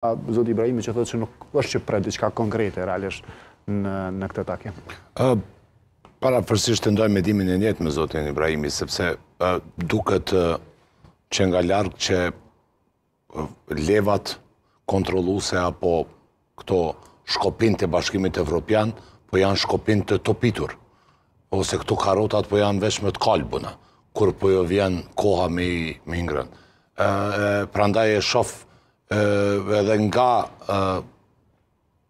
Zot Ibrahimi që thotë që nuk është që prejtë diçka konkrete, realisht, në këtë takim. Para përsisht të ndojë me dimin e njetë me Zotin Ibrahimi, sepse duket që nga ljarë që levat kontroluse apo këto shkopin të bashkimit evropian, po janë shkopin të topitur, ose këtu karotat po janë veshme të kalbuna, kur po jo vjen koha me ingrën. Pra Prandaj e shof edhe nga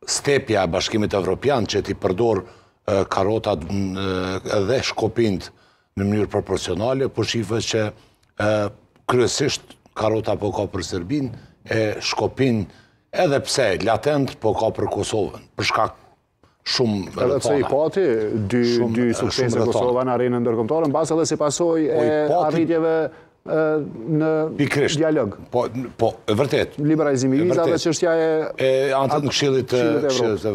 stepja e bashkimit evropian që ti përdor karotat dhe shkopint në mënyrë proporcionale, për po shifë që kryesisht karota po ka për Serbin, e shkopin edhe pse latent po ka për Kosovën, për shkak shumë rëtona. Edhe pse i pati, dy sukcese Kosovën arrinë në ndërkomtore, në basë edhe si pasoj po e arritjeve në dialog. Po, po, e vërtet. Liberalizimi i vizave, që është jaj e... Antën këshillit këshillit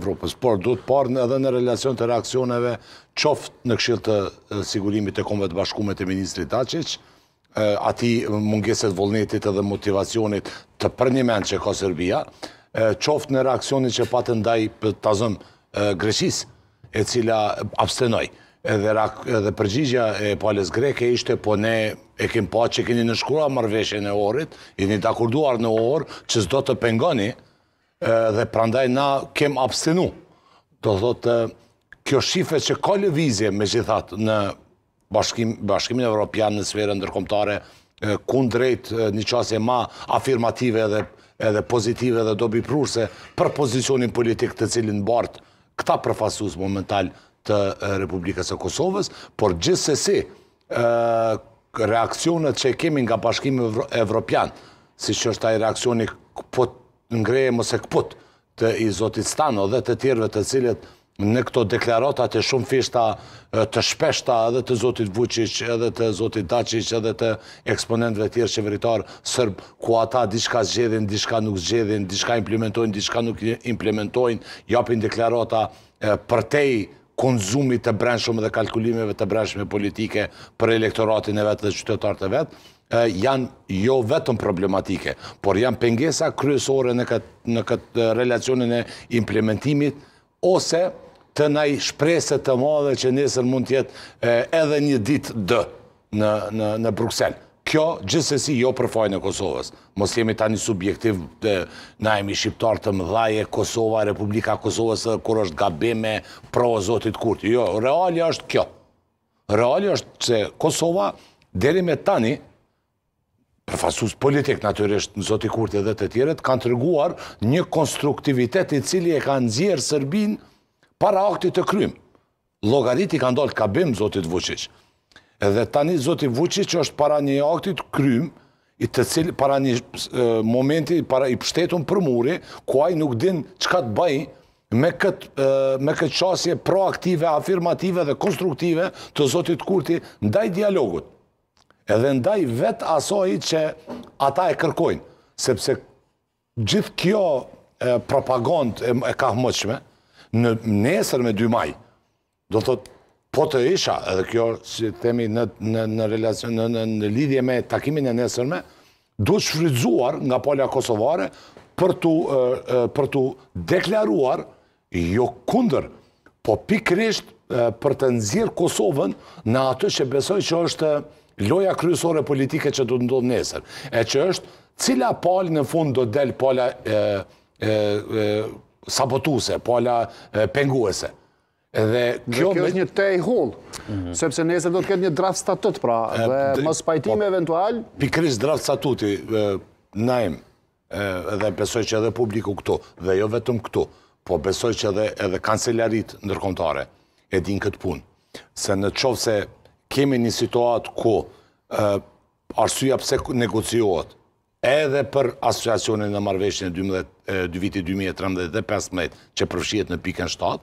Evropës. Por, du të parë edhe në relacion të reakcioneve qoft në këshillit të sigurimit të konve të bashkumet e Ministri Tacic, ati mungeset volnetit edhe motivacionit të për një që ka Serbia, qoft në reakcionit që patë ndaj për tazëm Greqis, e cila Abstenoj edhe, edhe përgjigja e palës greke ishte, po ne e kem pa që keni në shkura marveshje në orit, jeni të në orë që zdo të pengoni, dhe prandaj na kem abstinu. Do thotë, kjo shife që ka lëvizje, me gjithat, në bashkimin bashkimin evropian në sferën ndërkomtare, kun drejt një qasje ma afirmative dhe edhe pozitive dhe dobi prurse për pozicionin politik të cilin bartë këta përfasus momental të Republikës e Kosovës, por gjithë se si reakcionet që kemi nga bashkimi evropian, si që është taj reakcioni këpot në greje mëse këput të i Zotit Stano dhe të tjerve të cilet në këto deklaratat e shumë fishta të shpeshta edhe të Zotit Vucic, edhe të Zotit Dacic, edhe të eksponentve tjerë qeveritarë sërb, ku ata diçka zgjedhin, diçka nuk zgjedhin, diçka implementojnë, diçka nuk implementojnë, japin deklarata përtej konzumit të brendshëm dhe kalkulimeve të brendshme politike për elektoratin e vetë dhe qytetarët e vetë, janë jo vetëm problematike, por janë pengesa kryesore në këtë relacionin e implementimit, ose të naj shpreset të madhe që nesër mund tjetë edhe një dit dë në Bruxelles. Kjo gjithsesi jo për fajnë e Kosovës. Mos jemi ta një subjektiv të na jemi shqiptarë të mëdhaje, Kosova, Republika Kosovës, kur është gabime, pro o zotit kurti. Jo, reali është kjo. Reali është që Kosova, deri me tani, përfasus politik, naturisht, në zotit kurti dhe të tjeret, kanë të rguar një konstruktivitet i cili e kanë zjerë Sërbin para aktit të krymë. Logaritik kanë dollë kabim, zotit Vucic. Edhe tani Zoti Vuçi që është para një aktit krym, i të cilë para një momenti, para i pështetun për muri, ku ai nuk din qka të bëj, me këtë, me këtë qasje proaktive, afirmative dhe konstruktive të Zotit Kurti, ndaj dialogut, edhe ndaj vetë asoj që ata e kërkojnë, sepse gjithë kjo propagandë e, ka hmoqme, në nesër me 2 maj, do thotë Po të isha, edhe kjo, që temi në lidhje me takimin e nesërme, duhet shfrydzuar nga polja kosovare për të deklaruar jo kunder, po pikrisht për të nëzirë Kosovën në atë që besoj që është loja kryesore politike që du të ndodhë nesër, e që është cila palë në fund do delë pala sabotuse, pala penguese. Dhe kjo është një te i hull, mhm. sepse nese do të këtë një draft statut, pra, dhe më pajtime po, eventual... Pikris draft statuti, najmë, edhe besoj që edhe publiku këtu, dhe jo vetëm këtu, po besoj që edhe kancelarit nërkomtare e din këtë punë, se në qovë se kemi një situatë ku arsuja pse negociohet, edhe për asociacionin në marveshën e 2 viti 2013 dhe 2015 që përfshjet në pikën 7,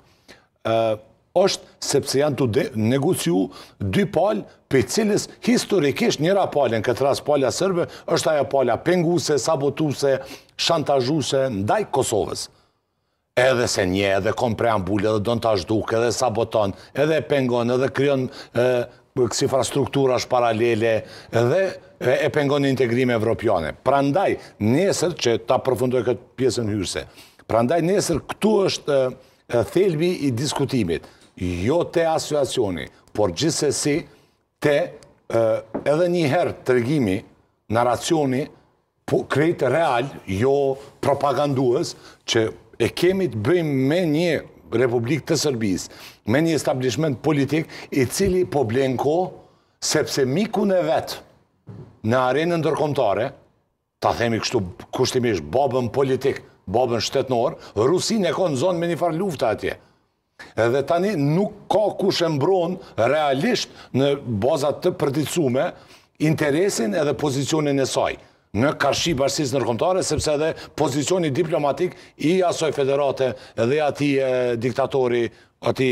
është sepse janë të negociu dy palë për cilës historikisht njëra palën, këtë ras palëja sërbe, është aja palëja penguse, sabotuse, shantajuse, ndaj Kosovës. Edhe se nje, edhe kom preambullë, edhe donë të ashtuk, edhe saboton, edhe pengon, edhe kryon kësë infrastruktura është paralele edhe e pengon në integrime evropiane. Pra ndaj, njësër, që ta përfundoj këtë pjesën hyrse, pra ndaj, njësër, këtu është thelbi i diskutimit, jo të asuacioni, por gjithsesi të edhe njëherë të regimi, naracioni, krejtë real, jo propaganduës, që e kemi të bëjmë me një Republikë të Sërbis, me një establishment politik, i cili po blenko, sepse miku në vetë, në arenë ndërkomtare, ta themi kështu kushtimisht, babën politikë, babën shtetënor, Rusin e konë zonë me një farë lufta atje. Edhe tani nuk ka kush e mbron realisht në bazat të përdicume interesin edhe pozicionin e saj në kashi bashkësisë nërkomtare, sepse edhe pozicioni diplomatik i asoj federate edhe ati diktatori, ati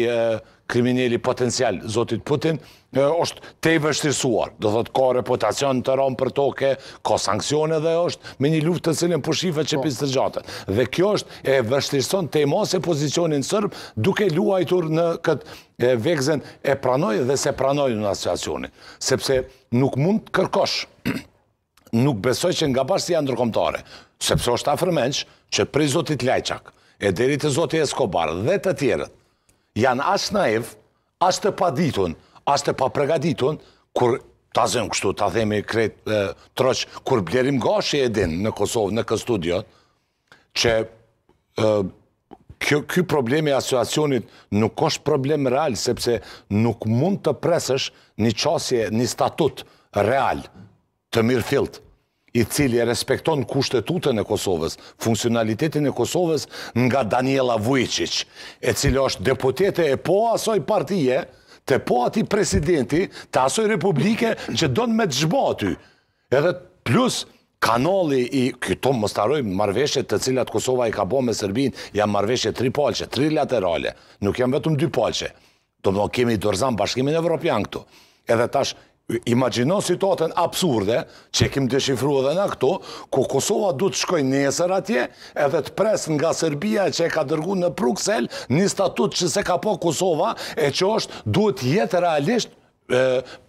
kriminali potencial zotit Putin është te i vështirësuar. Do thotë ka reputacion të rëmë për toke, ka sankcione dhe është me një luftë të cilën pushife që po. pisë të gjatët. Dhe kjo është e vështirëson te i mase pozicionin sërb duke luajtur në këtë vekzen e pranoj dhe se pranoj në asociacionin. Sepse nuk mund të kërkosh, nuk besoj që nga si janë ndërkomtare, sepse është afrmenç që prej zotit Lajqak e deri të zotit Eskobar dhe të tjerët janë as naiv, as të paditun, as të pregaditun, kur ta zëmë kështu, ta themi kretë troqë, kur blerim gashi e din në Kosovë, në studio, që kjo problemi asuacionit nuk është problem real, sepse nuk mund të presësh një qasje, një statut real të mirë filtë i cili e respekton kushtetutën e Kosovës, funksionalitetin e Kosovës nga Daniela Vujqic, e cili është deputete e po asoj partije, të po ati presidenti, të asoj republike, që donë me të zhbo aty. Edhe plus kanali i këto mëstarojmë marveshet të cilat Kosova i ka bo me Sërbin, jam marveshet tri palqe, tri laterale, nuk jam vetëm dy palqe. Do më kemi i dorëzan bashkimin e Evropian këtu. Edhe tash Imagino situatën absurde që kemë të edhe në këtu, ku Kosova duhet të shkoj njësër atje edhe të pres nga Serbia që e ka dërgu në Bruxelles një statut që se ka po Kosova e që duhet jetë realisht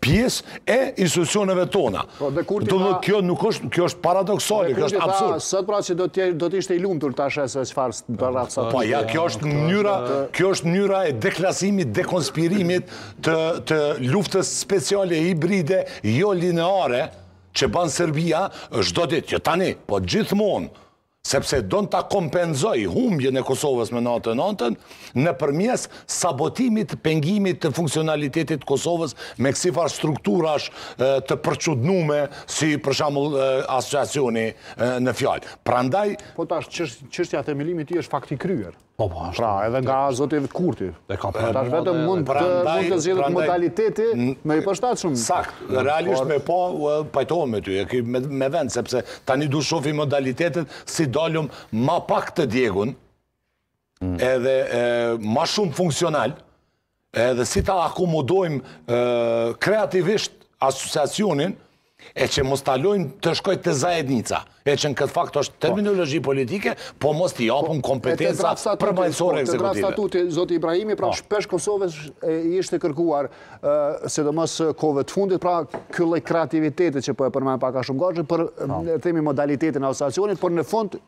pjesë e institucioneve tona. Po, do kjo nuk është, kjo është paradoksali, kjo është absurd. sëtë pra që do t'ishte i lumë të në tashese që farës të bërra sotë. Pa, po, ja, kjo është njëra, kjo është njëra e deklasimit, dekonspirimit të, të luftës speciale hibride, jo lineare, që banë Serbia, është do ditë, jo tani, po gjithmonë, sepse do në ta kompenzoj humbjën e Kosovës me 99-ën në përmjes sabotimit, pengimit të funksionalitetit Kosovës me kësifar strukturash të përqudnume si përshamull asociacioni në fjallë. Pra ndaj... Po tash, qështja themelimi i është fakti kryer. Po, po, ashtë. Pra, edhe nga zoti Kurti. Dhe ka përmë. Pra- Tash vetëm pra, mund të mund të modaliteti me i shumë. Sakt. Realisht me po pajtohem me ty, e ky me, vend sepse tani du shofi modalitetet si dalum më pak të Diegun. Mm. Edhe ma shumë funksional, edhe si ta akomodojmë kreativisht asociacionin, e që mos talojnë të shkoj të zajednica, e që në këtë fakt është po. terminologi politike, po mos t'i apun po, kompetenza për bajtësore po, ekzekutive. E të draf statuti, Zotë Ibrahimi, pra shpesh Kosovës i shte kërkuar se do mos kove të fundit, pra kylle e kreativitetit që po e përmajnë paka shumë gajë, për temi modalitetin e osacionit, por në fund